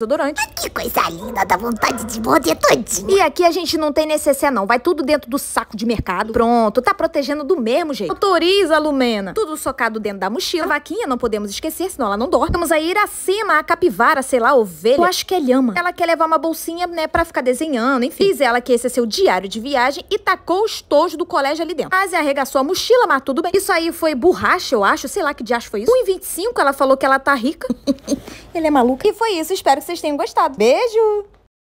desodorante. que coisa linda, dá vontade de morder todinho. E aqui a gente não tem necessaire não, vai tudo dentro do saco de mercado. Pronto, tá protegendo do mesmo jeito. Autoriza, Lumena. Tudo socado dentro da mochila. A vaquinha não podemos esquecer, senão ela não dorme. Vamos a Iracema, a capivara, sei lá, a ovelha. Eu acho que é ama. Ela quer levar uma bolsinha, né, pra ficar desenhando, enfim. Fiz ela que esse é seu diário de viagem e tacou o estojo do colégio ali dentro. Quase arregaçou a mochila, mas tudo bem. Isso aí foi borracha, eu acho, sei lá que diacho foi isso. 1,25 ela falou que ela tá rica. Ele é maluco. E foi isso, espero que vocês tenham gostado. Beijo!